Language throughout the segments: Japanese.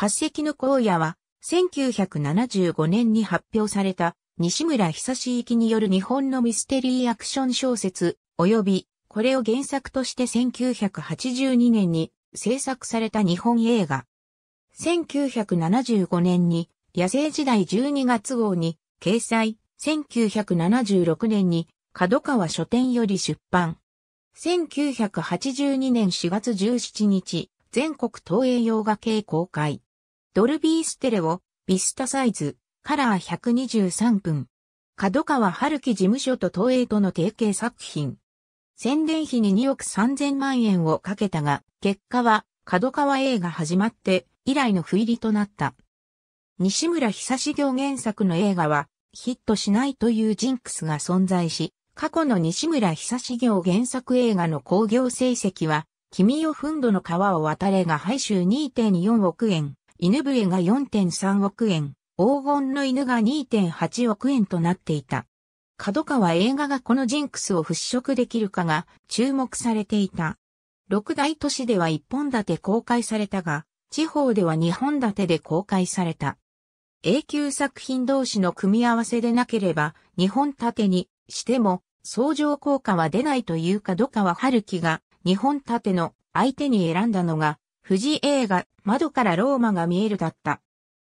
化石の荒野は、1975年に発表された、西村久志行きによる日本のミステリーアクション小説、及び、これを原作として1982年に制作された日本映画。1975年に、野生時代12月号に、掲載、1976年に、角川書店より出版。1982年4月17日、全国東映洋画系公開。ドルビーステレオ、ビスタサイズ、カラー123分。角川春樹事務所と東映との提携作品。宣伝費に2億3000万円をかけたが、結果は角川映画始まって以来の不入りとなった。西村久志行原作の映画はヒットしないというジンクスが存在し、過去の西村久志行原作映画の興行成績は、君よふんどの川を渡れが配収2.4億円。犬笛が4.3億円、黄金の犬が2.8億円となっていた。角川映画がこのジンクスを払拭できるかが注目されていた。六大都市では一本立て公開されたが、地方では二本立てで公開された。永久作品同士の組み合わせでなければ、二本立てにしても、相乗効果は出ないというか、どかは春樹が二本立ての相手に選んだのが、富士映画、窓からローマが見えるだった。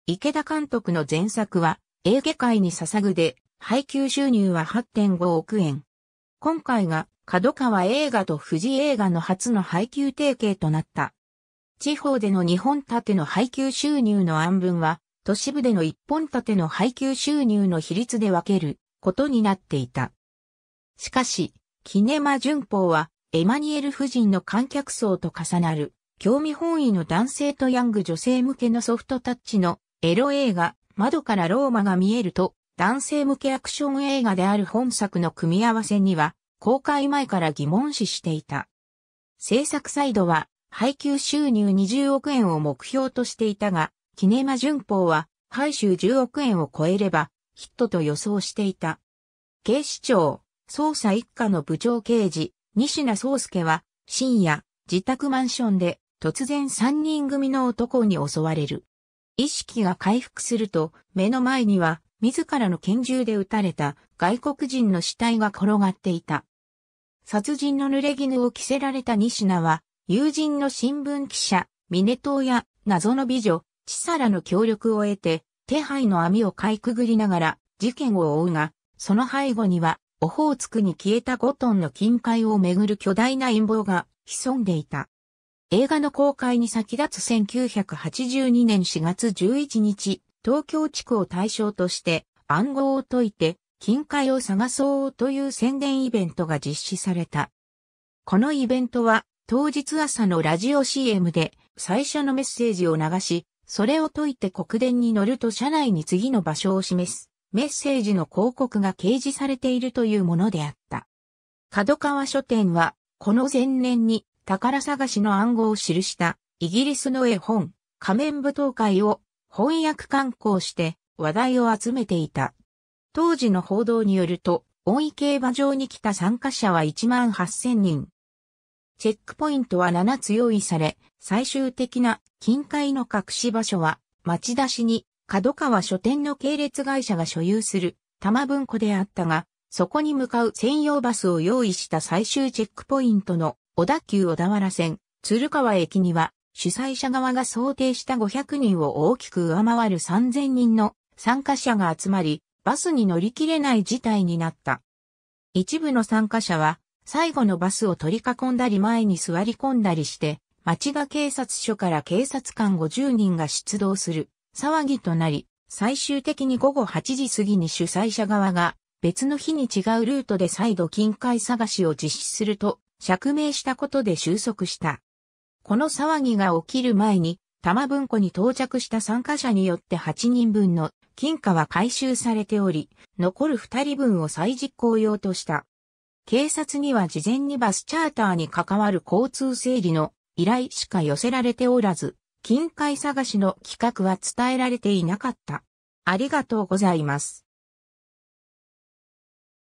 池田監督の前作は、映画界に捧ぐで、配給収入は8.5億円。今回が、角川映画と富士映画の初の配給提携となった。地方での2本立ての配給収入の案分は、都市部での1本立ての配給収入の比率で分けることになっていた。しかし、キネマ旬報は、エマニエル夫人の観客層と重なる興味本位の男性とヤング女性向けのソフトタッチのエロ映画、窓からローマが見えると、男性向けアクション映画である本作の組み合わせには、公開前から疑問視していた。制作サイドは、配給収入20億円を目標としていたが、キネマ旬報は、配収10億円を超えれば、ヒットと予想していた。警視庁、捜査一課の部長刑事、西名宗介は、深夜、自宅マンションで、突然三人組の男に襲われる。意識が回復すると、目の前には、自らの拳銃で撃たれた外国人の死体が転がっていた。殺人の濡れ衣を着せられた西名は、友人の新聞記者、ミネトウや謎の美女、チサラの協力を得て、手配の網をかいくぐりながら事件を追うが、その背後には、オホーツクに消えた5トンの金塊をめぐる巨大な陰謀が潜んでいた。映画の公開に先立つ1982年4月11日、東京地区を対象として暗号を解いて金塊を探そうという宣伝イベントが実施された。このイベントは当日朝のラジオ CM で最初のメッセージを流し、それを解いて国電に乗ると車内に次の場所を示すメッセージの広告が掲示されているというものであった。角川書店はこの前年に宝探しの暗号を記したイギリスの絵本、仮面舞踏会を翻訳刊行して話題を集めていた。当時の報道によると、大井競馬場に来た参加者は1万8000人。チェックポイントは7つ用意され、最終的な近海の隠し場所は町田市に角川書店の系列会社が所有する玉文庫であったが、そこに向かう専用バスを用意した最終チェックポイントの小田急小田原線、鶴川駅には、主催者側が想定した500人を大きく上回る3000人の参加者が集まり、バスに乗り切れない事態になった。一部の参加者は、最後のバスを取り囲んだり前に座り込んだりして、町が警察署から警察官50人が出動する騒ぎとなり、最終的に午後8時過ぎに主催者側が別の日に違うルートで再度金塊探しを実施すると釈明したことで収束した。この騒ぎが起きる前に、玉文庫に到着した参加者によって8人分の金貨は回収されており、残る2人分を再実行用とした。警察には事前にバスチャーターに関わる交通整理の依頼しか寄せられておらず、金塊探しの企画は伝えられていなかった。ありがとうございます。